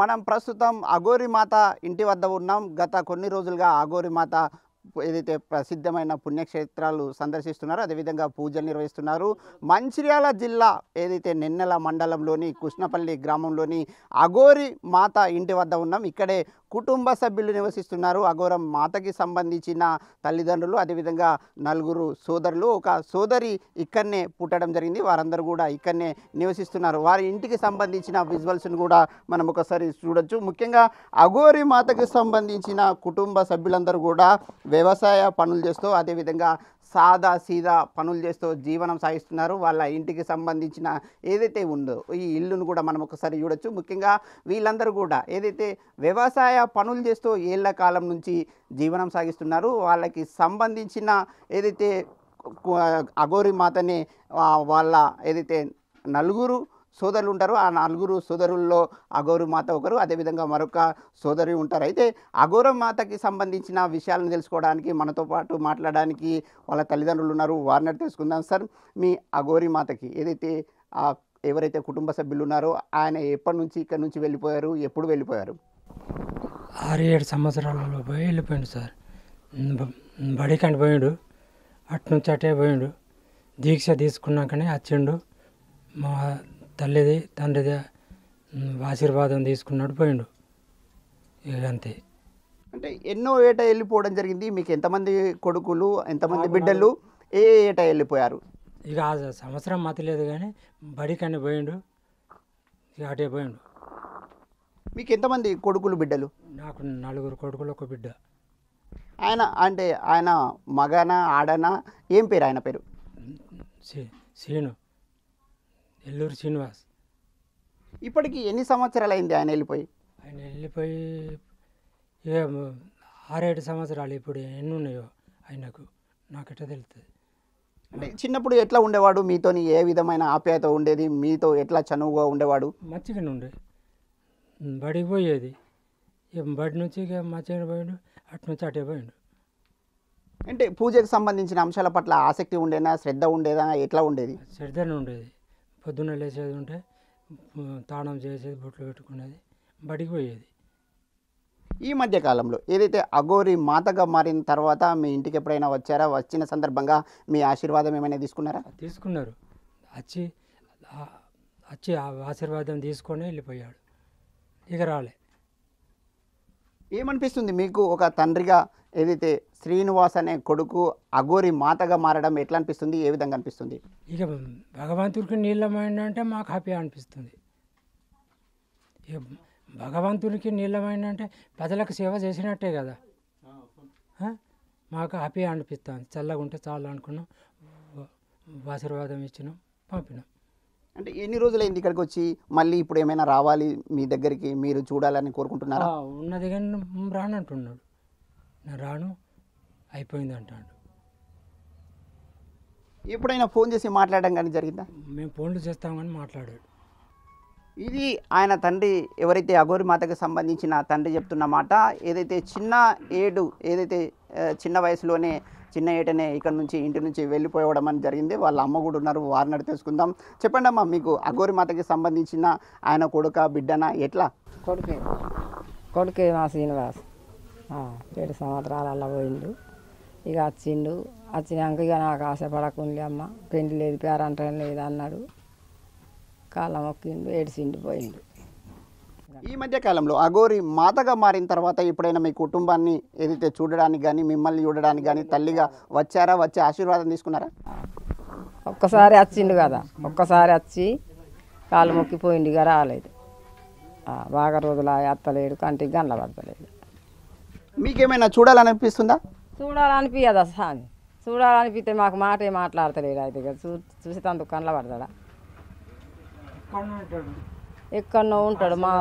మనం ప్రస్తుతం అఘోరిమాత ఇంటి వద్ద ఉన్నాం గత కొన్ని రోజులుగా అఘోరిమాత ఏదైతే ప్రసిద్ధమైన పుణ్యక్షేత్రాలు సందర్శిస్తున్నారో అదేవిధంగా పూజలు నిర్వహిస్తున్నారు మంచిర్యాల జిల్లా ఏదైతే నిన్నెల మండలంలోని కృష్ణపల్లి గ్రామంలోని అఘోరి మాత ఇంటి వద్ద ఉన్నాం ఇక్కడే కుటుంబ సభ్యులు నివసిస్తున్నారు అఘోరం మాతకి సంబంధించిన తల్లిదండ్రులు అదేవిధంగా నలుగురు సోదరులు ఒక సోదరి ఇక్కడనే పుట్టడం జరిగింది వారందరూ కూడా ఇక్కడనే నివసిస్తున్నారు వారి ఇంటికి సంబంధించిన విజువల్స్ను కూడా మనం ఒకసారి చూడొచ్చు ముఖ్యంగా అఘోరి మాతకు సంబంధించిన కుటుంబ సభ్యులందరూ కూడా వ్యవసాయ పనులు చేస్తూ అదేవిధంగా సాదా సీదా పనులు చేస్తూ జీవనం సాగిస్తున్నారు వాళ్ళ ఇంటికి సంబంధించిన ఏదైతే ఉందో ఈ ఇల్లును కూడా మనం ఒకసారి చూడొచ్చు ముఖ్యంగా వీళ్ళందరూ కూడా ఏదైతే వ్యవసాయ పనులు చేస్తూ ఏళ్ల కాలం నుంచి జీవనం సాగిస్తున్నారు వాళ్ళకి సంబంధించిన ఏదైతే అఘోరి మాతనే వాళ్ళ ఏదైతే నలుగురు సోదరులు ఉంటారు ఆ నలుగురు సోదరుల్లో అఘోరు మాత ఒకరు అదేవిధంగా మరొక సోదరి ఉంటారు అయితే అఘోర మాతకి సంబంధించిన విషయాలను తెలుసుకోవడానికి మనతో పాటు మాట్లాడడానికి వాళ్ళ తల్లిదండ్రులు ఉన్నారు వారిని తెలుసుకుందాం సార్ మీ అఘోరి మాతకి ఏదైతే ఎవరైతే కుటుంబ సభ్యులు ఉన్నారో ఆయన ఎప్పటి నుంచి ఇక్కడ నుంచి వెళ్ళిపోయారు ఎప్పుడు వెళ్ళిపోయారు ఆరు ఏడు సంవత్సరాలలో పోయి వెళ్ళిపోయాడు సార్ బడికండి పోయాడు అటు నుంచి అటే పోయాడు దీక్ష తీసుకున్నాకనే వచ్చిండు మా తల్లిది తండ్రిది ఆశీర్వాదం తీసుకున్నాడు పోయిండు అంతే అంటే ఎన్నో ఏట వెళ్ళిపోవడం జరిగింది మీకు ఎంతమంది కొడుకులు ఎంతమంది బిడ్డలు ఏ ఏట వెళ్ళిపోయారు ఇక ఆ సంవత్సరం మతలేదు కానీ బడికని పోయిండు ఇక అటే పోయిండు మీకు ఎంతమంది కొడుకులు బిడ్డలు నాకు నలుగురు కొడుకులు ఒక బిడ్డ ఆయన అంటే ఆయన మగన ఆడన ఏం పేరు ఆయన పేరు శ్రీను ఎల్లూరు శ్రీనివాస్ ఇప్పటికి ఎన్ని సంవత్సరాలు అయింది ఆయన వెళ్ళిపోయి ఆయన వెళ్ళిపోయి ఆరేడు సంవత్సరాలు ఇప్పుడు ఎన్ని ఉన్నాయో ఆయనకు నాకు ఎట్లా తెలుస్తుంది అంటే చిన్నప్పుడు ఎట్లా ఉండేవాడు మీతోని ఏ విధమైన ఆప్యాయత ఉండేది మీతో ఎట్లా చనువుగా ఉండేవాడు మంచిగానే ఉండే బడికి పోయేది బడి నుంచి ఇక మంచిగా పోయాడు అటు నుంచి అటే పోయాడు అంటే పూజకు సంబంధించిన అంశాల పట్ల ఆసక్తి ఉండేనా శ్రద్ధ ఉండేదా ఎట్లా ఉండేది శ్రద్ధనే ఉండేది పొద్దున్న లేచేది ఉంటే తాళం చేసేది బొట్లు పెట్టుకునేది బడికి పోయేది ఈ మధ్య కాలంలో ఏదైతే అఘోరి మాతగా మారిన తర్వాత మీ ఇంటికి ఎప్పుడైనా వచ్చారా వచ్చిన సందర్భంగా మీ ఆశీర్వాదం ఏమైనా తీసుకున్నారా తీసుకున్నారు వచ్చి వచ్చి ఆశీర్వాదం తీసుకొని వెళ్ళిపోయాడు ఇక రాలే ఏమనిపిస్తుంది మీకు ఒక తండ్రిగా ఏదైతే శ్రీనివాస్ అనే కొడుకు అఘోరి మాతగా మారడం ఎట్లా అనిపిస్తుంది ఏ విధంగా అనిపిస్తుంది ఇక భగవంతుడికి నీళ్ళమైన అంటే మాకు హ్యాపీ అనిపిస్తుంది భగవంతుడికి నీళ్ళమైన అంటే ప్రజలకు సేవ చేసినట్టే కదా మాకు హ్యాపీ అనిపిస్తుంది చల్లగా ఉంటే చాలు అనుకున్నాం ఆశీర్వాదం ఇచ్చినాం పంపినాం అంటే ఎన్ని రోజులైంది ఇక్కడికి వచ్చి మళ్ళీ ఇప్పుడు ఏమైనా రావాలి మీ దగ్గరికి మీరు చూడాలని కోరుకుంటున్నారా ఉన్నది కానీ రానంటున్నాడు రాను అయిపోయింది అంటాడు ఎప్పుడైనా ఫోన్ చేసి మాట్లాడడం కానీ జరిగిందా మేము ఫోన్లు చేస్తామని మాట్లాడాడు ఇది ఆయన తండ్రి ఎవరైతే అఘోరి మాతకి సంబంధించిన తండ్రి చెప్తున్న మాట ఏదైతే చిన్న ఏడు ఏదైతే చిన్న వయసులోనే చిన్న ఏటనే ఇక్కడ నుంచి ఇంటి నుంచి వెళ్ళిపోవడం అని జరిగింది వాళ్ళ అమ్మ కూడా ఉన్నారు వారిని తెలుసుకుందాం చెప్పండి అమ్మా మీకు అఘోరి మాతకి సంబంధించిన ఆయన కొడుక బిడ్డన ఎట్లా కొడుకే కొడుకే మా శ్రీనివాస్ ఏడు సంవత్సరాలు అలా పోయిండు ఇక వచ్చిండు వచ్చినాక ఇక నాకు ఆశపడకుండే అమ్మ పెండి లేదు పేరంటే లేదు అన్నాడు కాలం మొక్కిండు ఏడిసిండు పోయిండు ఈ మధ్య కాలంలో అగోరి మాతగా మారిన తర్వాత ఎప్పుడైనా మీ కుటుంబాన్ని ఏదైతే చూడడానికి కానీ మిమ్మల్ని చూడడానికి కానీ తల్లిగా వచ్చారా వచ్చి ఆశీర్వాదం తీసుకున్నారా ఒక్కసారి వచ్చిండు కదా ఒక్కసారి వచ్చి కాలు మొక్కిపోయిండు ఇక రాలేదు బాగా రోజులు అత్తలేడు కంటికి గండ్ల పడతలేదు మీకేమైనా చూడాలనిపిస్తుందా చూడాలనిపించదా అని చూడాలనిపిస్తే మాకు మాటే మాట్లాడతలేదు అయితే చూ చూసి తందుకు కళ్ళ పడతాడా ఎక్కడో ఉంటాడు మా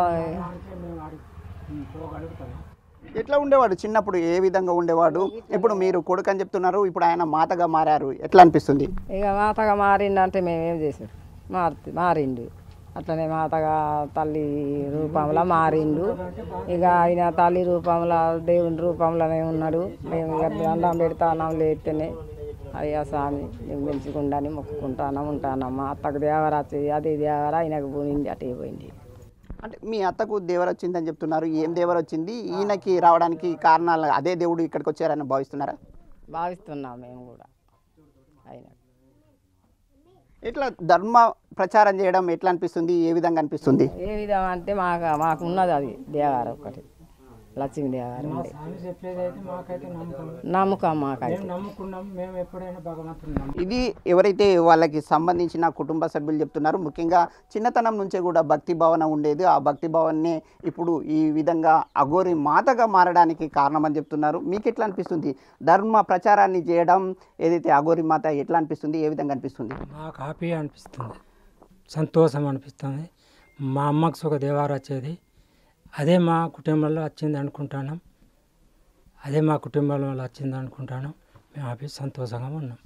ఎట్లా ఉండేవాడు చిన్నప్పుడు ఏ విధంగా ఉండేవాడు ఇప్పుడు మీరు కొడుకు అని చెప్తున్నారు ఇప్పుడు ఆయన మాతగా మారారు ఎట్లా అనిపిస్తుంది ఇక మాతగా అంటే మేము ఏం చేసాం మారి మారిండు అట్లనే మాతగా తల్లి రూపంలో మారిండు ఇక ఆయన తల్లి రూపంలో దేవుని రూపంలోనే ఉన్నాడు మేము ఇక దండం పెడతానం లేస్తేనే అయ్యా స్వామి నేను పెంచుకుండాని మొక్కుకుంటాను ఉంటానమ్మ అత్తకు దేవరా అది దేవరా ఆయనకు పోయింది అటే పోయింది అంటే మీ అత్తకు దేవర అని చెప్తున్నారు ఏం దేవర వచ్చింది ఈయనకి రావడానికి కారణాలు అదే దేవుడు ఇక్కడికి వచ్చారని భావిస్తున్నారా భావిస్తున్నాం మేము కూడా ఆయన ఇట్లా ధర్మ ప్రచారం చేయడం ఎట్లా అనిపిస్తుంది ఏ విధంగా అనిపిస్తుంది ఏ విధంగా అంటే మాకు మాకు ఉన్నది అది దేవారం ఒకటి లక్ష్మీదేవి గారు నమ్మకం ఇది ఎవరైతే వాళ్ళకి సంబంధించిన కుటుంబ సభ్యులు చెప్తున్నారు ముఖ్యంగా చిన్నతనం నుంచే కూడా భక్తి భావన ఉండేది ఆ భక్తి భావన్నే ఇప్పుడు ఈ విధంగా అఘోరి మాతగా మారడానికి కారణమని చెప్తున్నారు మీకు ఎట్లా అనిపిస్తుంది ధర్మ ప్రచారాన్ని చేయడం ఏదైతే అఘోరి మాత ఎట్లా అనిపిస్తుంది ఏ విధంగా అనిపిస్తుంది మాకు హ్యాపీ అనిపిస్తుంది సంతోషం అనిపిస్తుంది మా అమ్మకు సుఖ దేవారు వచ్చేది అదే మా కుటుంబంలో వచ్చింది అనుకుంటాను అదే మా కుటుంబంలో వచ్చింది అనుకుంటాను మేము హ్యాపీ సంతోషంగా ఉన్నాం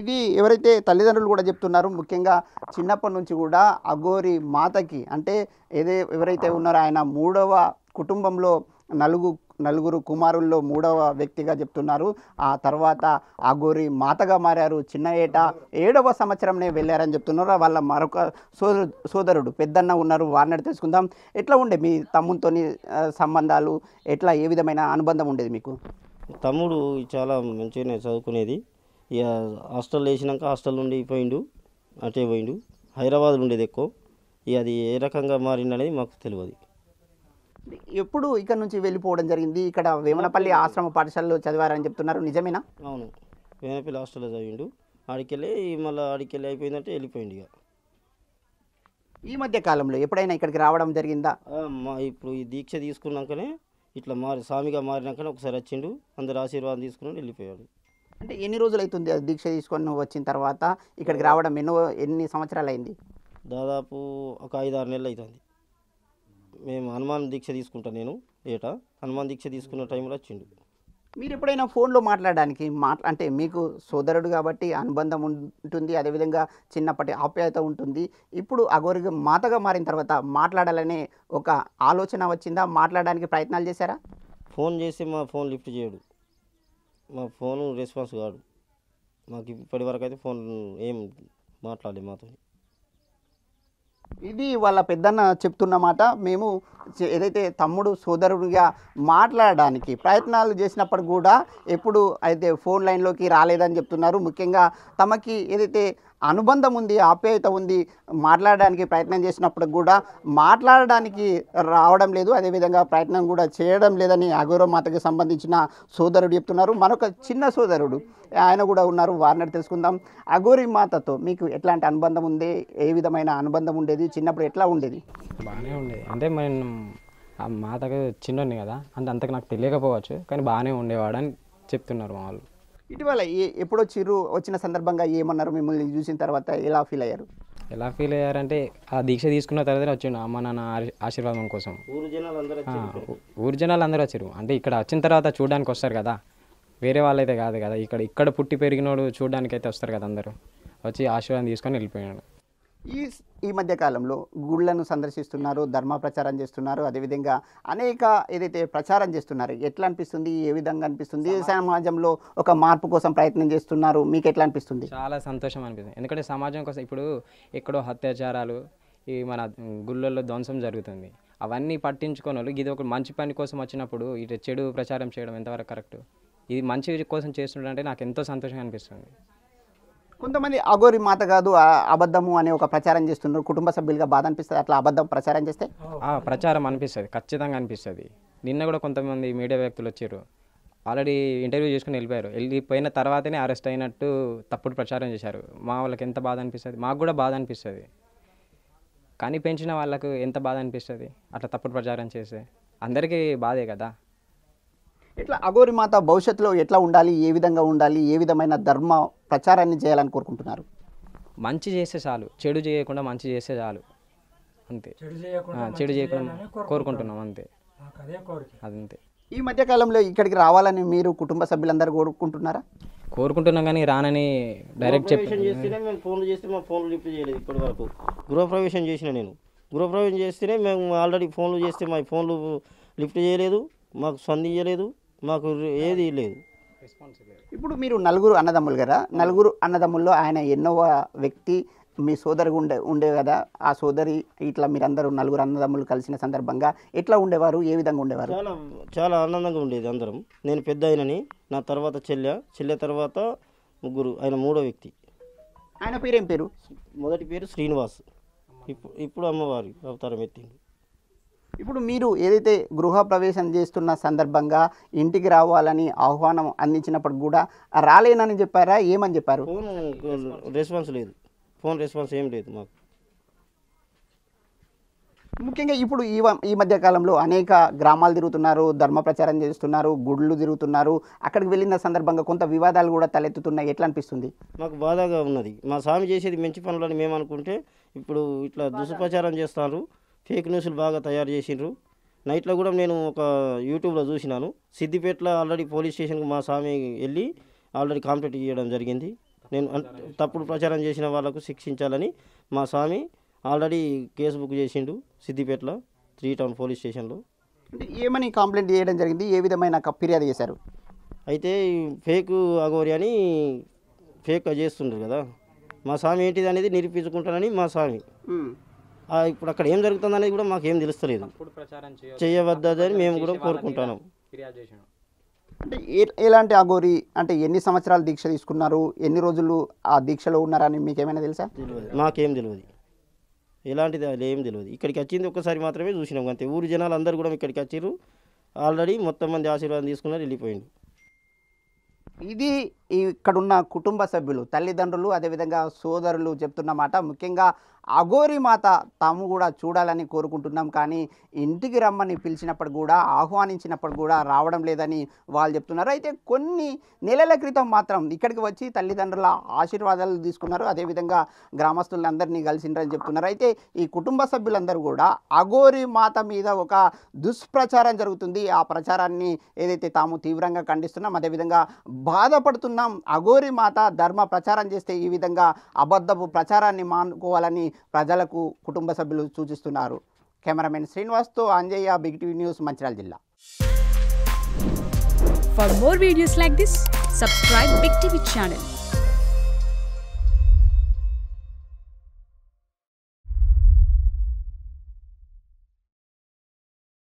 ఇది ఎవరైతే తల్లిదండ్రులు కూడా చెప్తున్నారు ముఖ్యంగా చిన్నప్పటి నుంచి కూడా అగోరి మాతకి అంటే ఏదే ఎవరైతే ఉన్నారో ఆయన మూడవ కుటుంబంలో నలుగు నలుగురు కుమారుల్లో మూడవ వ్యక్తిగా చెప్తున్నారు ఆ తర్వాత ఆ గోరి మాతగా మారారు చిన్న ఏట ఏడవ సంవత్సరంనే వెళ్ళారని చెప్తున్నారు వాళ్ళ మరొక సోదరుడు పెద్దన్న ఉన్నారు వారిని తెలుసుకుందాం ఎట్లా ఉండే మీ తమ్ముతో సంబంధాలు ఎట్లా ఏ విధమైన అనుబంధం ఉండేది మీకు తమ్ముడు చాలా మంచిగానే చదువుకునేది ఇక హాస్టల్ వేసినాక హాస్టల్ నుండి పోయిండు అటే పోయిండు హైదరాబాద్ ఉండేది ఎక్కువ ఇక అది ఏ రకంగా మారిందనేది మాకు తెలియదు ఎప్పుడు ఇక్కడ నుంచి వెళ్ళిపోవడం జరిగింది ఇక్కడ వేమనపల్లి ఆశ్రమ పాఠశాలలో చదివారని చెప్తున్నారు నిజమేనా అవును వేమనపల్లి హాస్టల్లో చదివిండు ఆడికెళ్ళి మళ్ళీ ఆడికెళ్ళి అయిపోయిందంటే వెళ్ళిపోయింది ఇక ఈ మధ్య కాలంలో ఎప్పుడైనా ఇక్కడికి రావడం జరిగిందా మా ఇప్పుడు ఈ దీక్ష తీసుకున్నాకనే ఇట్లా మారి స్వామిగా మారినాకనే ఒకసారి వచ్చిండు అందరు ఆశీర్వాదం తీసుకుని వెళ్ళిపోయాడు అంటే ఎన్ని రోజులు అవుతుంది దీక్ష తీసుకొని వచ్చిన తర్వాత ఇక్కడికి రావడం ఎన్నో ఎన్ని సంవత్సరాలు అయింది దాదాపు ఒక ఐదు ఆరు నెలలు అవుతుంది మేము హనుమాన్ దీక్ష తీసుకుంటా నేను ఏటా హనుమాన్ దీక్ష తీసుకున్న టైంలో వచ్చిండు మీరు ఎప్పుడైనా ఫోన్లో మాట్లాడడానికి మాట్లా అంటే మీకు సోదరుడు కాబట్టి అనుబంధం ఉంటుంది అదేవిధంగా చిన్నప్పటి ఆప్యాయత ఉంటుంది ఇప్పుడు అగోరిగా మాతగా మారిన తర్వాత మాట్లాడాలనే ఒక ఆలోచన వచ్చిందా మాట్లాడడానికి ప్రయత్నాలు చేశారా ఫోన్ చేసి మా ఫోన్ లిఫ్ట్ చేయడు మా ఫోన్ రెస్పాన్స్ కాడు మాకు ఇప్పటివరకు అయితే ఫోన్ ఏం మాట్లాడలేదు మాతో ఇది వాళ్ళ పెద్దన్న చెప్తున్నమాట మేము ఏదైతే తమ్ముడు సోదరుడిగా మాట్లాడడానికి ప్రయత్నాలు చేసినప్పుడు కూడా ఎప్పుడు అయితే ఫోన్ లైన్లోకి రాలేదని చెప్తున్నారు ముఖ్యంగా తమకి ఏదైతే అనుబంధం ఉంది ఆప్యాయత ఉంది మాట్లాడడానికి ప్రయత్నం చేసినప్పుడు కూడా మాట్లాడడానికి రావడం లేదు అదేవిధంగా ప్రయత్నం కూడా చేయడం లేదని అగౌరవ మాతకి సంబంధించిన సోదరుడు చెప్తున్నారు మరొక చిన్న సోదరుడు ఆయన కూడా ఉన్నారు వారిని తెలుసుకుందాం అగోరి మాతతో మీకు ఎట్లాంటి అనుబంధం ఉంది ఏ విధమైన అనుబంధం ఉండేది చిన్నప్పుడు ఎట్లా ఉండేది బాగానే ఉండేది అంటే మేము మాతకి చిన్న కదా అంటే అంతకు నాకు తెలియకపోవచ్చు కానీ బాగానే ఉండేవాడని చెప్తున్నారు వాళ్ళు ఇటీవల ఎప్పుడో చిరు వచ్చిన సందర్భంగా ఏమన్నారు మిమ్మల్ని చూసిన తర్వాత ఎలా ఫీల్ అయ్యారు ఎలా ఫీల్ అయ్యారంటే ఆ దీక్ష తీసుకున్న తర్వాత వచ్చిండు అమ్మ నాన్న ఆశీర్వాదం కోసం ఊరు జనాలు అందరూ వచ్చారు అంటే ఇక్కడ వచ్చిన తర్వాత చూడడానికి వస్తారు కదా వేరే వాళ్ళైతే కాదు కదా ఇక్కడ ఇక్కడ పుట్టి పెరిగినోడు చూడడానికి అయితే వస్తారు కదా అందరూ వచ్చి ఆశీర్వాదం తీసుకొని వెళ్ళిపోయాడు ఈ ఈ మధ్యకాలంలో గుళ్ళను సందర్శిస్తున్నారు ధర్మ ప్రచారం చేస్తున్నారు అదేవిధంగా అనేక ఏదైతే ప్రచారం చేస్తున్నారు ఎట్లా అనిపిస్తుంది ఏ విధంగా అనిపిస్తుంది సమాజంలో ఒక మార్పు కోసం ప్రయత్నం చేస్తున్నారు మీకు ఎట్లా అనిపిస్తుంది చాలా సంతోషం అనిపిస్తుంది ఎందుకంటే సమాజం కోసం ఇప్పుడు ఎక్కడో అత్యాచారాలు ఈ మన గుళ్ళల్లో ధ్వంసం జరుగుతుంది అవన్నీ పట్టించుకోని వాళ్ళు ఇది ఒక మంచి పని కోసం వచ్చినప్పుడు ఇటు చెడు ప్రచారం చేయడం ఎంతవరకు కరెక్ట్ ఇది మంచి కోసం చేస్తుంటే నాకు ఎంతో సంతోషంగా అనిపిస్తుంది కొంతమంది అగోరి మాత కాదు అబద్ధము అనే ఒక ప్రచారం చేస్తున్నారు కుటుంబ సభ్యులుగా బాధ అనిపిస్తుంది అట్లా అబద్ధం ప్రచారం చేస్తే ప్రచారం అనిపిస్తుంది ఖచ్చితంగా అనిపిస్తుంది నిన్న కూడా కొంతమంది మీడియా వ్యక్తులు వచ్చారు ఆల్రెడీ ఇంటర్వ్యూ చేసుకుని వెళ్ళిపోయారు వెళ్ళిపోయిన తర్వాతనే అరెస్ట్ అయినట్టు తప్పుడు ప్రచారం చేశారు మా వాళ్ళకి ఎంత బాధ అనిపిస్తుంది మాకు కూడా బాధ అనిపిస్తుంది కానీ పెంచిన వాళ్ళకు ఎంత బాధ అనిపిస్తుంది అట్లా తప్పుడు ప్రచారం చేస్తే అందరికీ బాధే కదా ఇట్లా అఘోరి మాత భవిష్యత్తులో ఎట్లా ఉండాలి ఏ విధంగా ఉండాలి ఏ విధమైన ధర్మ ప్రచారాన్ని చేయాలని కోరుకుంటున్నారు మంచి చేస్తే చాలు చెడు చేయకుండా మంచి చేస్తే చాలు అంతే చెడు చేయకుండా కోరుకుంటున్నాం అంతే అదంతే ఈ మధ్యకాలంలో ఇక్కడికి రావాలని మీరు కుటుంబ సభ్యులందరూ కోరుకుంటున్నారా కోరుకుంటున్నాం కానీ రానని డైరెక్ట్ చెప్పి ఫోన్లు చేస్తే మా ఫోన్లు లిఫ్ట్ చేయలేదు వరకు గృహప్రవేశం చేసిన నేను గృహప్రవేశం చేస్తేనే మేము ఆల్రెడీ ఫోన్లు చేస్తే మా ఫోన్లు లిఫ్ట్ చేయలేదు మాకు స్పందించలేదు మాకు ఏది లేదు ఇప్పుడు మీరు నలుగురు అన్నదమ్ములు కదా నలుగురు అన్నదమ్ముల్లో ఆయన ఎన్నో వ్యక్తి మీ సోదరి ఉండే ఉండే కదా ఆ సోదరి ఇట్లా మీరందరూ నలుగురు అన్నదమ్ములు కలిసిన సందర్భంగా ఎట్లా ఉండేవారు ఏ విధంగా ఉండేవారు చాలా చాలా ఆనందంగా ఉండేది అందరం నేను పెద్ద ఆయనని నా తర్వాత చెల్లె చెల్లె తర్వాత ముగ్గురు ఆయన మూడో వ్యక్తి ఆయన పేరేం పేరు మొదటి పేరు శ్రీనివాస్ ఇప్పుడు ఇప్పుడు అమ్మవారి అవతారం ఎత్తింది ఇప్పుడు మీరు ఏదైతే గృహప్రవేశం చేస్తున్న సందర్భంగా ఇంటికి రావాలని ఆహ్వానం అందించినప్పుడు కూడా రాలేనని చెప్పారా ఏమని చెప్పారు ఫోన్ రెస్పాన్స్ లేదు ఫోన్ రెస్పాన్స్ ఏం లేదు మాకు ముఖ్యంగా ఇప్పుడు ఈ ఈ మధ్య కాలంలో అనేక గ్రామాలు తిరుగుతున్నారు ధర్మ ప్రచారం చేస్తున్నారు గుళ్ళు తిరుగుతున్నారు అక్కడికి వెళ్ళిన సందర్భంగా కొంత వివాదాలు కూడా తలెత్తుతున్నాయి ఎట్లా అనిపిస్తుంది మాకు బాధగా ఉన్నది మా స్వామి చేసేది మంచి పనులని మేము అనుకుంటే ఇప్పుడు ఇట్లా దుష్ప్రచారం చేస్తారు ఫేక్ న్యూస్లు బాగా తయారు చేసిండ్రు నైట్లో కూడా నేను ఒక యూట్యూబ్లో చూసినాను సిద్దిపేటలో ఆల్రెడీ పోలీస్ స్టేషన్కి మా స్వామి వెళ్ళి ఆల్రెడీ కాంప్లీట్ చేయడం జరిగింది నేను తప్పుడు ప్రచారం చేసిన వాళ్లకు శిక్షించాలని మా స్వామి ఆల్రెడీ కేసు బుక్ చేసిండు సిద్దిపేటలో త్రీ టౌన్ పోలీస్ స్టేషన్లో ఏమని కంప్లైంట్ చేయడం జరిగింది ఏ విధమైన ఫిర్యాదు చేశారు అయితే ఫేక్ అగోరి అని ఫేక్ చేస్తుండ్రు కదా మా స్వామి ఏంటిది అనేది నిరూపించుకుంటానని మా స్వామి ఇప్పుడు అక్కడ ఏం జరుగుతుంది అనేది కూడా మాకు ఏం తెలుస్తలేదు చేయవద్దని మేము కూడా కోరుకుంటున్నాం అంటే ఎలాంటి అఘోరి అంటే ఎన్ని సంవత్సరాలు దీక్ష తీసుకున్నారు ఎన్ని రోజులు ఆ దీక్షలో ఉన్నారని మీకు ఏమైనా తెలుసా మాకేం తెలియదు ఎలాంటిది ఏం తెలియదు ఇక్కడికి వచ్చింది ఒక్కసారి మాత్రమే చూసినాం అంతే ఊరు జనాలు అందరూ కూడా ఇక్కడికి వచ్చారు ఆల్రెడీ మొత్తం మంది ఆశీర్వాదం తీసుకున్నారు వెళ్ళిపోయింది ఇది ఇక్కడున్న కుటుంబ సభ్యులు తల్లిదండ్రులు అదేవిధంగా సోదరులు చెప్తున్నమాట ముఖ్యంగా అఘోరి మాత తాము కూడా చూడాలని కోరుకుంటున్నాం కానీ ఇంటికి రమ్మని పిలిచినప్పుడు కూడా ఆహ్వానించినప్పుడు కూడా రావడం లేదని వాళ్ళు చెప్తున్నారు అయితే కొన్ని నెలల క్రితం మాత్రం ఇక్కడికి వచ్చి తల్లిదండ్రుల ఆశీర్వాదాలు తీసుకున్నారు అదేవిధంగా గ్రామస్తులందరినీ కలిసిండ్రని చెప్తున్నారు అయితే ఈ కుటుంబ సభ్యులందరూ కూడా అఘోరి మాత మీద ఒక దుష్ప్రచారం జరుగుతుంది ఆ ప్రచారాన్ని ఏదైతే తాము తీవ్రంగా ఖండిస్తున్నాం అదేవిధంగా బాధపడుతున్నాం అఘోరి మాత ధర్మ ప్రచారం చేస్తే ఈ విధంగా అబద్ధపు ప్రచారాన్ని మానుకోవాలని ప్రజలకు కుటుంబ సభ్యులు సూచిస్తున్నారు కెమెరామెన్ శ్రీనివాస్తో Anjaiah big TV news Mancherial జిల్లా for more videos like this subscribe big TV channel